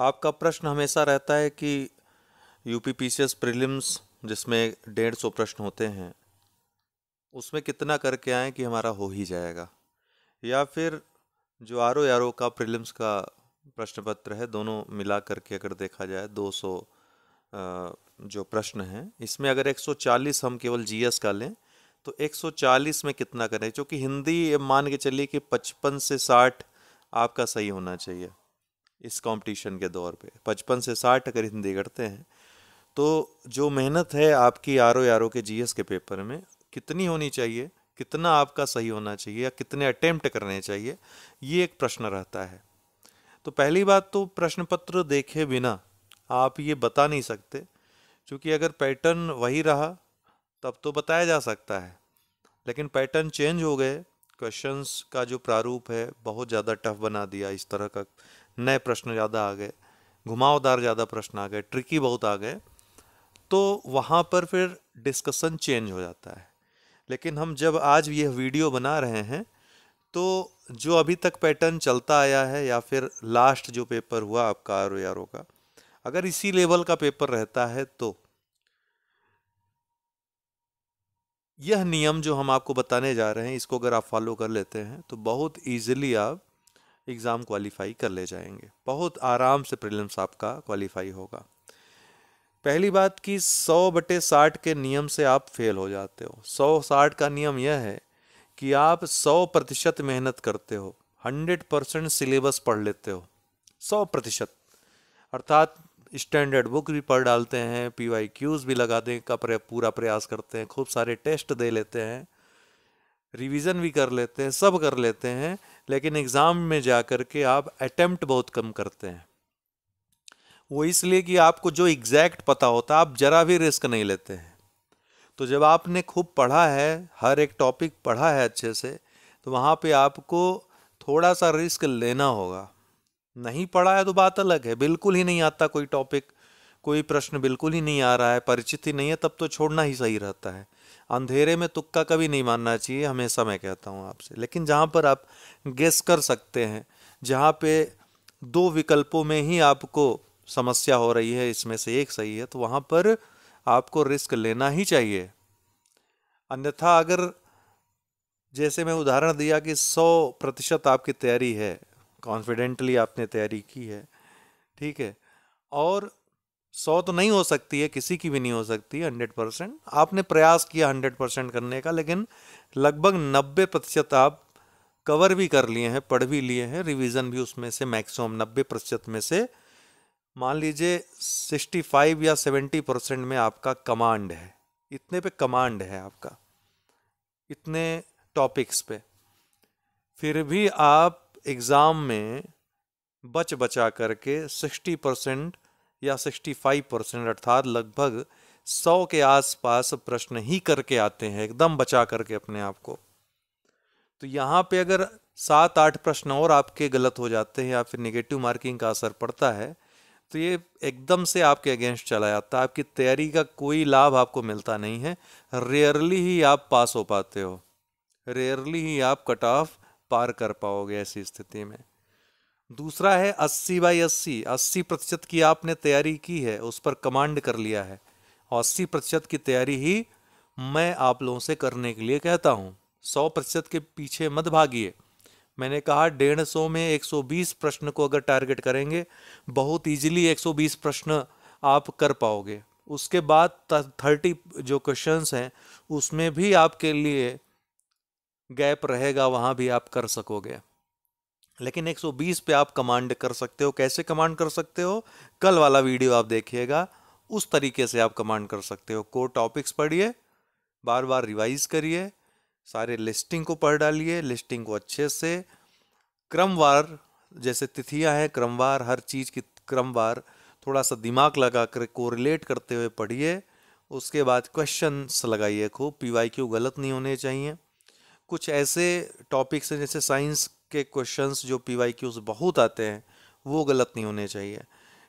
आपका प्रश्न हमेशा रहता है कि U P P C S prelims जिसमें डेढ़ सौ प्रश्न होते हैं उसमें कितना करके आए कि हमारा हो ही जाएगा या फिर जो आर ओ आर ओ का प्रिलिम्स का प्रश्न पत्र है दोनों मिला करके अगर देखा जाए 200 जो प्रश्न हैं इसमें अगर 140 हम केवल जीएस का लें तो 140 में कितना करें क्योंकि हिंदी मान के चलिए कि 55 से 60 आपका सही होना चाहिए इस कंपटीशन के दौर पे पचपन से साठ अगर हिंदी करते हैं तो जो मेहनत है आपकी आर ओ आर ओ के जीएस के पेपर में कितनी होनी चाहिए कितना आपका सही होना चाहिए या कितने अटेम्प्ट करने चाहिए ये एक प्रश्न रहता है तो पहली बात तो प्रश्न पत्र देखे बिना आप ये बता नहीं सकते क्योंकि अगर पैटर्न वही रहा तब तो बताया जा सकता है लेकिन पैटर्न चेंज हो गए क्वेश्चंस का जो प्रारूप है बहुत ज़्यादा टफ बना दिया इस तरह का नए प्रश्न ज़्यादा आ गए घुमावदार ज़्यादा प्रश्न आ गए ट्रिकी बहुत आ गए तो वहाँ पर फिर डिस्कशन चेंज हो जाता है लेकिन हम जब आज यह वीडियो बना रहे हैं तो जो अभी तक पैटर्न चलता आया है या फिर लास्ट जो पेपर हुआ आपका आर ओ का अगर इसी लेवल का पेपर रहता है तो यह नियम जो हम आपको बताने जा रहे हैं इसको अगर आप फॉलो कर लेते हैं तो बहुत ईजिली आप एग्ज़ाम क्वालिफाई कर ले जाएंगे बहुत आराम से प्रीलिम्स आपका क्वालिफाई होगा पहली बात कि 100 बटे 60 के नियम से आप फेल हो जाते हो 100 60 का नियम यह है कि आप 100 प्रतिशत मेहनत करते हो 100 परसेंट सिलेबस पढ़ लेते हो 100 प्रतिशत अर्थात स्टैंडर्ड बुक भी पढ़ डालते हैं पी वाई क्यूज़ भी का पूरा प्रयास करते हैं खूब सारे टेस्ट दे लेते हैं रिवीजन भी कर लेते हैं सब कर लेते हैं लेकिन एग्ज़ाम में जा कर के आप अटैम्प्ट बहुत कम करते हैं वो इसलिए कि आपको जो एग्जैक्ट पता होता है आप ज़रा भी रिस्क नहीं लेते हैं तो जब आपने खूब पढ़ा है हर एक टॉपिक पढ़ा है अच्छे से तो वहाँ पे आपको थोड़ा सा रिस्क लेना होगा नहीं पढ़ा है तो बात अलग है बिल्कुल ही नहीं आता कोई टॉपिक कोई प्रश्न बिल्कुल ही नहीं आ रहा है परिचित ही नहीं है तब तो छोड़ना ही सही रहता है अंधेरे में तुक्का कभी नहीं मानना चाहिए हमेशा मैं कहता हूँ आपसे लेकिन जहाँ पर आप गेस कर सकते हैं जहाँ पे दो विकल्पों में ही आपको समस्या हो रही है इसमें से एक सही है तो वहाँ पर आपको रिस्क लेना ही चाहिए अन्यथा अगर जैसे मैं उदाहरण दिया कि सौ प्रतिशत आपकी तैयारी है कॉन्फिडेंटली आपने तैयारी की है ठीक है और सौ तो नहीं हो सकती है किसी की भी नहीं हो सकती हंड्रेड परसेंट आपने प्रयास किया हंड्रेड परसेंट करने का लेकिन लगभग नब्बे प्रतिशत आप कवर भी कर लिए हैं पढ़ भी लिए हैं रिवीजन भी उसमें से मैक्सिमम नब्बे प्रतिशत में से मान लीजिए सिक्सटी फाइव या सेवेंटी परसेंट में आपका कमांड है इतने पे कमांड है आपका इतने टॉपिक्स पे फिर भी आप एग्ज़ाम में बच बचा करके सिक्सटी परसेंट या 65 परसेंट अर्थात लगभग 100 के आसपास प्रश्न ही करके आते हैं एकदम बचा करके अपने आप को तो यहाँ पे अगर सात आठ प्रश्न और आपके गलत हो जाते हैं या फिर निगेटिव मार्किंग का असर पड़ता है तो ये एकदम से आपके अगेंस्ट चला जाता है आपकी तैयारी का कोई लाभ आपको मिलता नहीं है रेयरली ही आप पास हो पाते हो रेयरली ही आप कट ऑफ पार कर पाओगे ऐसी स्थिति में दूसरा है अस्सी बाई अस्सी अस्सी प्रतिशत की आपने तैयारी की है उस पर कमांड कर लिया है और अस्सी प्रतिशत की तैयारी ही मैं आप लोगों से करने के लिए कहता हूँ सौ प्रतिशत के पीछे मत भागिए मैंने कहा डेढ़ सौ में एक सौ बीस प्रश्न को अगर टारगेट करेंगे बहुत ईजिली एक सौ बीस प्रश्न आप कर पाओगे उसके बाद थर्टी जो क्वेश्चंस हैं उसमें भी आपके लिए गैप रहेगा वहाँ भी आप कर सकोगे लेकिन 120 पे आप कमांड कर सकते हो कैसे कमांड कर सकते हो कल वाला वीडियो आप देखिएगा उस तरीके से आप कमांड कर सकते हो कोर टॉपिक्स पढ़िए बार बार रिवाइज करिए सारे लिस्टिंग को पढ़ डालिए लिस्टिंग को अच्छे से क्रमवार जैसे तिथियां हैं क्रमवार हर चीज़ की क्रमवार थोड़ा सा दिमाग लगा कर कोरिलेट करते हुए पढ़िए उसके बाद क्वेश्चंस लगाइए खूब पी वाई क्यू गलत नहीं होने चाहिए कुछ ऐसे टॉपिक्स हैं जैसे साइंस के क्वेश्चंस जो पी वाई क्यूज बहुत आते हैं वो गलत नहीं होने चाहिए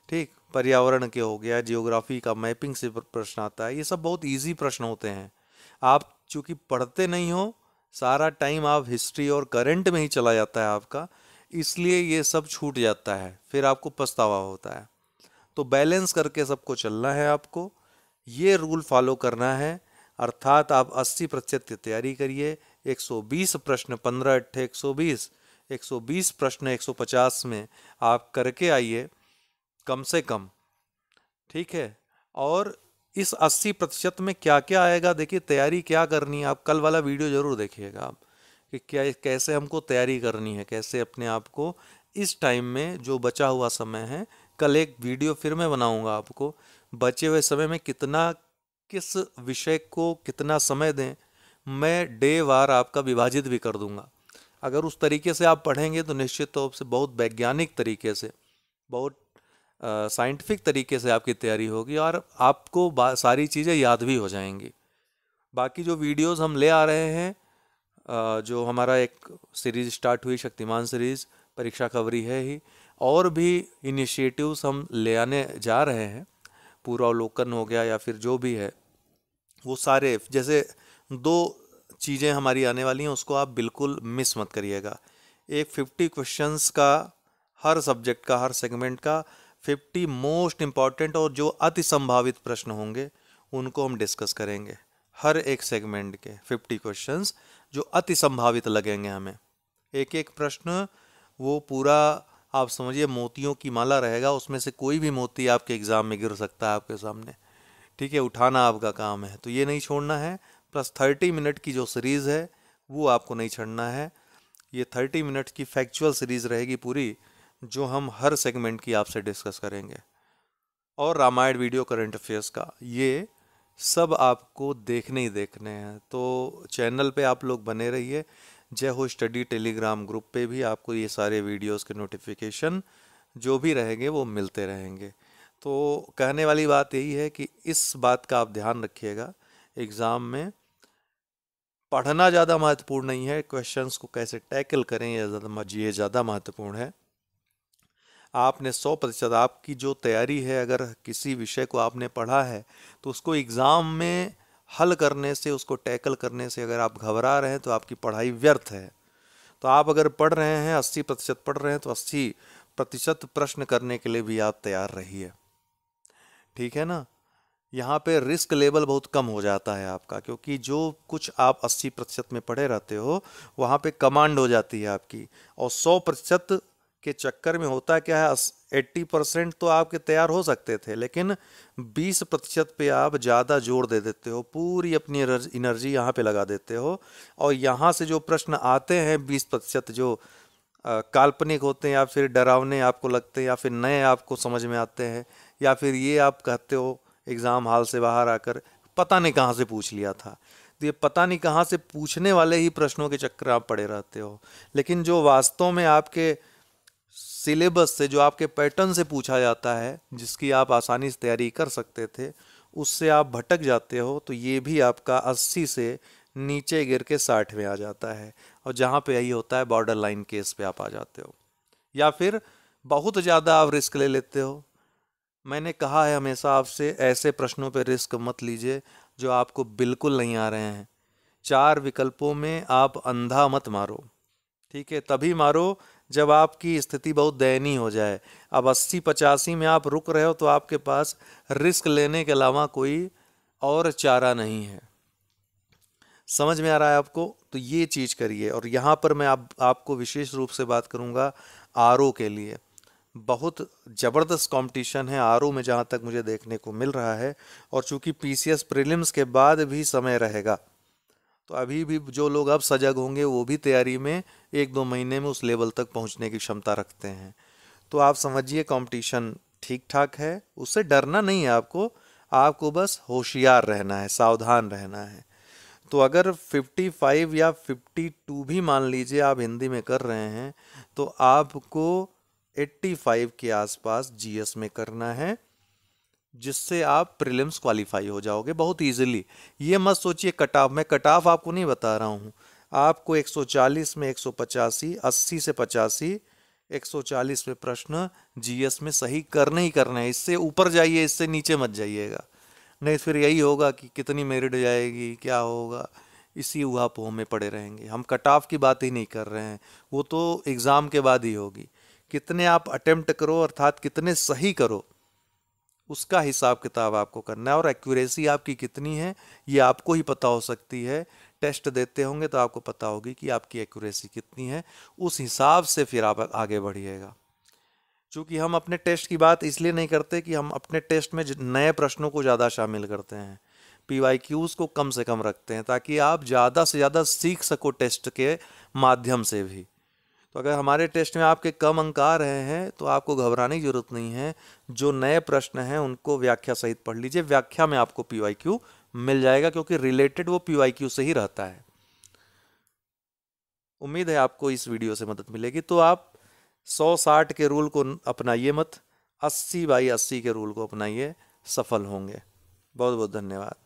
ठीक पर्यावरण के हो गया जियोग्राफी का मैपिंग से प्रश्न आता है ये सब बहुत ईजी प्रश्न होते हैं आप चूँकि पढ़ते नहीं हो सारा टाइम आप हिस्ट्री और करंट में ही चला जाता है आपका इसलिए ये सब छूट जाता है फिर आपको पछतावा होता है तो बैलेंस करके सबको चलना है आपको ये रूल फॉलो करना है अर्थात आप 80 प्रतिशत की तैयारी करिए 120 प्रश्न 15 अट्ठे 120 120 प्रश्न 150 में आप करके आइए कम से कम ठीक है और इस 80 प्रतिशत में क्या क्या आएगा देखिए तैयारी क्या करनी है आप कल वाला वीडियो ज़रूर देखिएगा आप कि क्या कैसे हमको तैयारी करनी है कैसे अपने आप को इस टाइम में जो बचा हुआ समय है कल एक वीडियो फिर मैं बनाऊंगा आपको बचे हुए समय में कितना किस विषय को कितना समय दें मैं डे वार आपका विभाजित भी कर दूंगा अगर उस तरीके से आप पढ़ेंगे तो निश्चित तौर से बहुत वैज्ञानिक तरीके से बहुत साइंटिफिक तरीके से आपकी तैयारी होगी और आपको सारी चीज़ें याद भी हो जाएंगी बाकी जो वीडियोस हम ले आ रहे हैं जो हमारा एक सीरीज़ स्टार्ट हुई शक्तिमान सीरीज़ परीक्षा कवरी है ही और भी इनिशिएटिव्स हम ले आने जा रहे हैं पूरा अवलोकन हो गया या फिर जो भी है वो सारे जैसे दो चीज़ें हमारी आने वाली हैं उसको आप बिल्कुल मिस मत करिएगा एक फिफ्टी क्वेश्चंस का हर सब्जेक्ट का हर सेगमेंट का फिफ्टी मोस्ट इम्पॉर्टेंट और जो अति संभावित प्रश्न होंगे उनको हम डिस्कस करेंगे हर एक सेगमेंट के फिफ्टी क्वेश्चंस जो अति संभावित लगेंगे हमें एक एक प्रश्न वो पूरा आप समझिए मोतियों की माला रहेगा उसमें से कोई भी मोती आपके एग्ज़ाम में गिर सकता है आपके सामने ठीक है उठाना आपका काम है तो ये नहीं छोड़ना है प्लस थर्टी मिनट की जो सीरीज़ है वो आपको नहीं छड़ना है ये थर्टी मिनट की फैक्चुअल सीरीज़ रहेगी पूरी जो हम हर सेगमेंट की आपसे डिस्कस करेंगे और रामायण वीडियो करंट अफेयर्स का ये सब आपको देखने ही देखने हैं तो चैनल पे आप लोग बने रहिए जय हो स्टडी टेलीग्राम ग्रुप पे भी आपको ये सारे वीडियोस के नोटिफिकेशन जो भी रहेंगे वो मिलते रहेंगे तो कहने वाली बात यही है कि इस बात का आप ध्यान रखिएगा एग्ज़ाम में पढ़ना ज़्यादा महत्वपूर्ण नहीं है क्वेश्चंस को कैसे टैकल करें यह ज़्यादा ये ज़्यादा महत्वपूर्ण है आपने सौ प्रतिशत आपकी जो तैयारी है अगर किसी विषय को आपने पढ़ा है तो उसको एग्ज़ाम में हल करने से उसको टैकल करने से अगर आप घबरा रहे हैं तो आपकी पढ़ाई व्यर्थ है तो आप अगर पढ़ रहे हैं अस्सी प्रतिशत पढ़ रहे हैं तो अस्सी प्रतिशत प्रश्न करने के लिए भी आप तैयार रहिए ठीक है ना यहाँ पे रिस्क लेवल बहुत कम हो जाता है आपका क्योंकि जो कुछ आप 80 प्रतिशत में पढ़े रहते हो वहाँ पे कमांड हो जाती है आपकी और 100 प्रतिशत के चक्कर में होता क्या है 80 परसेंट तो आपके तैयार हो सकते थे लेकिन 20 प्रतिशत पे आप ज़्यादा जोर दे देते हो पूरी अपनी एनर्जी यहाँ पे लगा देते हो और यहाँ से जो प्रश्न आते हैं बीस प्रतिशत जो काल्पनिक होते हैं या फिर डरावने आपको लगते हैं या फिर नए आपको समझ में आते हैं या फिर ये आप कहते हो एग्ज़ाम हाल से बाहर आकर पता नहीं कहाँ से पूछ लिया था तो ये पता नहीं कहाँ से पूछने वाले ही प्रश्नों के चक्कर आप पड़े रहते हो लेकिन जो वास्तव में आपके सिलेबस से जो आपके पैटर्न से पूछा जाता है जिसकी आप आसानी से तैयारी कर सकते थे उससे आप भटक जाते हो तो ये भी आपका 80 से नीचे गिर के साठ में आ जाता है और जहाँ पे यही होता है बॉर्डर लाइन केस पे आप आ जाते हो या फिर बहुत ज़्यादा आप रिस्क ले लेते हो मैंने कहा है हमेशा आपसे ऐसे प्रश्नों पर रिस्क मत लीजिए जो आपको बिल्कुल नहीं आ रहे हैं चार विकल्पों में आप अंधा मत मारो ठीक है तभी मारो जब आपकी स्थिति बहुत दयनीय हो जाए अब अस्सी पचासी में आप रुक रहे हो तो आपके पास रिस्क लेने के अलावा कोई और चारा नहीं है समझ में आ रहा है आपको तो ये चीज़ करिए और यहाँ पर मैं आप आपको विशेष रूप से बात करूँगा आर के लिए बहुत ज़बरदस्त कंपटीशन है आर में जहाँ तक मुझे देखने को मिल रहा है और चूँकि पी सी प्रीलिम्स के बाद भी समय रहेगा तो अभी भी जो लोग अब सजग होंगे वो भी तैयारी में एक दो महीने में उस लेवल तक पहुँचने की क्षमता रखते हैं तो आप समझिए कंपटीशन ठीक ठाक है उससे डरना नहीं है आपको आपको बस होशियार रहना है सावधान रहना है तो अगर 55 या 52 भी मान लीजिए आप हिंदी में कर रहे हैं तो आपको 85 के आसपास जीएस में करना है जिससे आप प्रीलिम्स क्वालिफाई हो जाओगे बहुत इजीली ये मत सोचिए कट ऑफ मैं कट ऑफ आपको नहीं बता रहा हूँ आपको 140 में 185 80 से पचासी 140 में प्रश्न जीएस में सही करने ही करने हैं इससे ऊपर जाइए इससे नीचे मत जाइएगा नहीं फिर यही होगा कि कितनी मेरिट जाएगी क्या होगा इसी उहापोह में पड़े रहेंगे हम कट ऑफ की बात ही नहीं कर रहे हैं वो तो एग्ज़ाम के बाद ही होगी कितने आप अटेम्प्ट करो अर्थात कितने सही करो उसका हिसाब किताब आपको करना है और एक्यूरेसी आपकी कितनी है ये आपको ही पता हो सकती है टेस्ट देते होंगे तो आपको पता होगी कि आपकी एक्यूरेसी कितनी है उस हिसाब से फिर आप आगे बढ़िएगा चूँकि हम अपने टेस्ट की बात इसलिए नहीं करते कि हम अपने टेस्ट में नए प्रश्नों को ज़्यादा शामिल करते हैं पी वाई क्यूज़ को कम से कम रखते हैं ताकि आप ज़्यादा से ज़्यादा सीख सको टेस्ट के माध्यम से भी तो अगर हमारे टेस्ट में आपके कम अंक आ रहे हैं तो आपको घबराने की जरूरत नहीं है जो नए प्रश्न हैं उनको व्याख्या सहित पढ़ लीजिए व्याख्या में आपको पी मिल जाएगा क्योंकि रिलेटेड वो पी से ही रहता है उम्मीद है आपको इस वीडियो से मदद मिलेगी तो आप साठ के रूल को अपनाइए मत अस्सी बाई अस्सी के रूल को अपनाइए सफल होंगे बहुत बहुत धन्यवाद